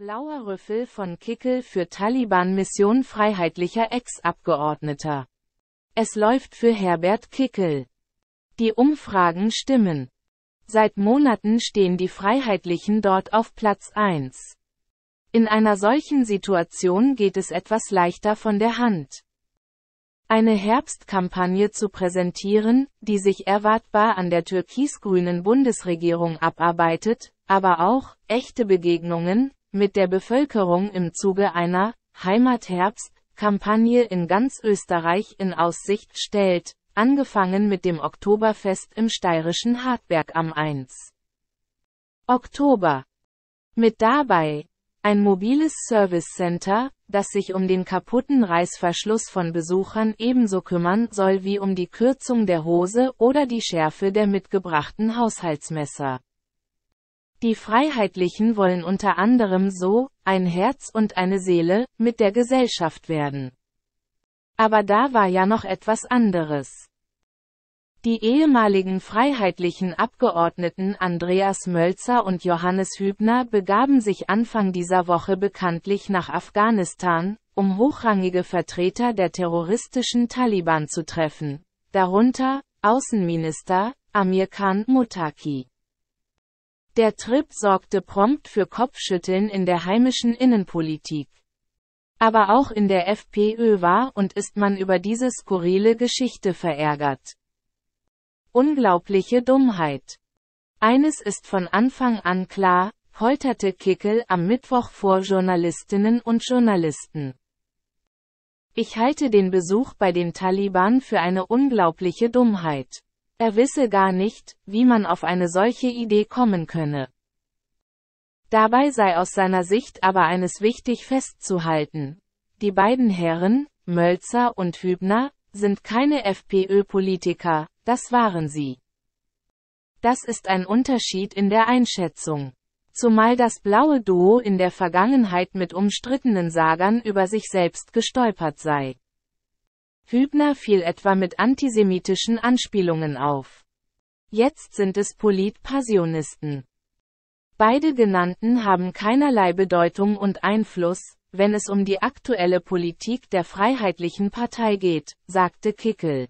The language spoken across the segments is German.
Blauer Rüffel von Kickel für Taliban-Mission freiheitlicher Ex-Abgeordneter. Es läuft für Herbert Kickel. Die Umfragen stimmen. Seit Monaten stehen die Freiheitlichen dort auf Platz 1. In einer solchen Situation geht es etwas leichter von der Hand. Eine Herbstkampagne zu präsentieren, die sich erwartbar an der türkisgrünen Bundesregierung abarbeitet, aber auch echte Begegnungen, mit der Bevölkerung im Zuge einer Heimatherbst-Kampagne in ganz Österreich in Aussicht stellt, angefangen mit dem Oktoberfest im steirischen Hartberg am 1. Oktober. Mit dabei ein mobiles Service Center, das sich um den kaputten Reißverschluss von Besuchern ebenso kümmern soll wie um die Kürzung der Hose oder die Schärfe der mitgebrachten Haushaltsmesser. Die Freiheitlichen wollen unter anderem so, ein Herz und eine Seele, mit der Gesellschaft werden. Aber da war ja noch etwas anderes. Die ehemaligen freiheitlichen Abgeordneten Andreas Mölzer und Johannes Hübner begaben sich Anfang dieser Woche bekanntlich nach Afghanistan, um hochrangige Vertreter der terroristischen Taliban zu treffen, darunter Außenminister Amir Khan Mutaki. Der Trip sorgte prompt für Kopfschütteln in der heimischen Innenpolitik. Aber auch in der FPÖ war und ist man über diese skurrile Geschichte verärgert. Unglaubliche Dummheit. Eines ist von Anfang an klar, polterte Kickel am Mittwoch vor Journalistinnen und Journalisten. Ich halte den Besuch bei den Taliban für eine unglaubliche Dummheit. Er wisse gar nicht, wie man auf eine solche Idee kommen könne. Dabei sei aus seiner Sicht aber eines wichtig festzuhalten. Die beiden Herren, Mölzer und Hübner, sind keine FPÖ-Politiker, das waren sie. Das ist ein Unterschied in der Einschätzung. Zumal das blaue Duo in der Vergangenheit mit umstrittenen Sagern über sich selbst gestolpert sei. Hübner fiel etwa mit antisemitischen Anspielungen auf. Jetzt sind es Politpassionisten. Beide genannten haben keinerlei Bedeutung und Einfluss, wenn es um die aktuelle Politik der Freiheitlichen Partei geht, sagte Kickel.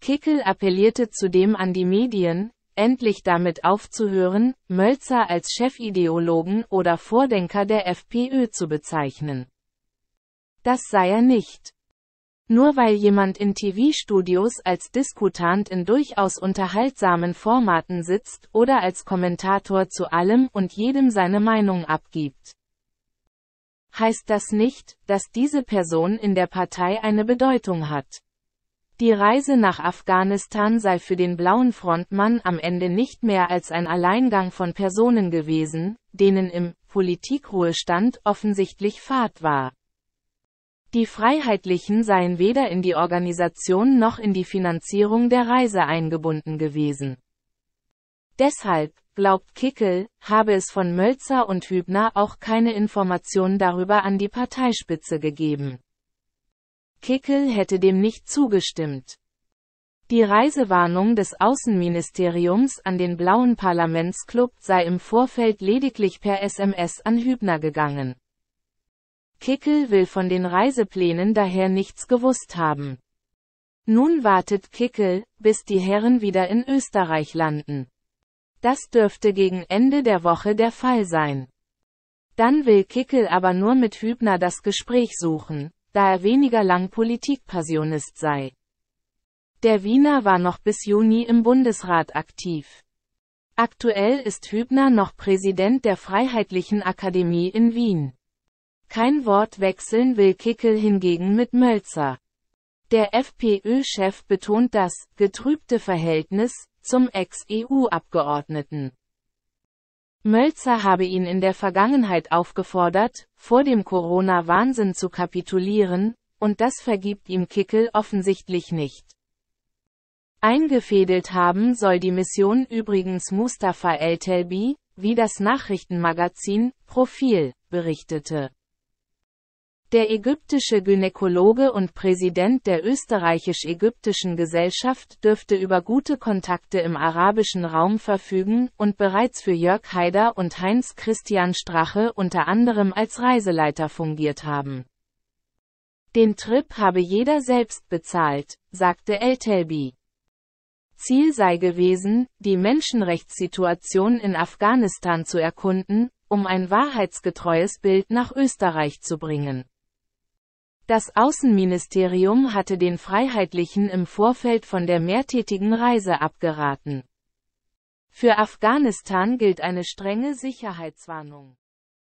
Kickel appellierte zudem an die Medien, endlich damit aufzuhören, Mölzer als Chefideologen oder Vordenker der FPÖ zu bezeichnen. Das sei er nicht. Nur weil jemand in TV-Studios als Diskutant in durchaus unterhaltsamen Formaten sitzt oder als Kommentator zu allem und jedem seine Meinung abgibt, heißt das nicht, dass diese Person in der Partei eine Bedeutung hat. Die Reise nach Afghanistan sei für den blauen Frontmann am Ende nicht mehr als ein Alleingang von Personen gewesen, denen im Politikruhestand offensichtlich Fahrt war. Die Freiheitlichen seien weder in die Organisation noch in die Finanzierung der Reise eingebunden gewesen. Deshalb, glaubt Kickel, habe es von Mölzer und Hübner auch keine Informationen darüber an die Parteispitze gegeben. Kickel hätte dem nicht zugestimmt. Die Reisewarnung des Außenministeriums an den Blauen Parlamentsklub sei im Vorfeld lediglich per SMS an Hübner gegangen. Kickel will von den Reiseplänen daher nichts gewusst haben. Nun wartet Kickel, bis die Herren wieder in Österreich landen. Das dürfte gegen Ende der Woche der Fall sein. Dann will Kickel aber nur mit Hübner das Gespräch suchen, da er weniger lang Politikpassionist sei. Der Wiener war noch bis Juni im Bundesrat aktiv. Aktuell ist Hübner noch Präsident der Freiheitlichen Akademie in Wien. Kein Wort wechseln will Kickel hingegen mit Mölzer. Der FPÖ-Chef betont das getrübte Verhältnis zum Ex-EU-Abgeordneten. Mölzer habe ihn in der Vergangenheit aufgefordert, vor dem Corona-Wahnsinn zu kapitulieren, und das vergibt ihm Kickel offensichtlich nicht. Eingefädelt haben soll die Mission übrigens Mustafa El-Telbi, wie das Nachrichtenmagazin Profil berichtete. Der ägyptische Gynäkologe und Präsident der österreichisch-ägyptischen Gesellschaft dürfte über gute Kontakte im arabischen Raum verfügen und bereits für Jörg Haider und Heinz Christian Strache unter anderem als Reiseleiter fungiert haben. Den Trip habe jeder selbst bezahlt, sagte El-Telbi. Ziel sei gewesen, die Menschenrechtssituation in Afghanistan zu erkunden um ein wahrheitsgetreues Bild nach Österreich zu bringen. Das Außenministerium hatte den Freiheitlichen im Vorfeld von der mehrtätigen Reise abgeraten. Für Afghanistan gilt eine strenge Sicherheitswarnung.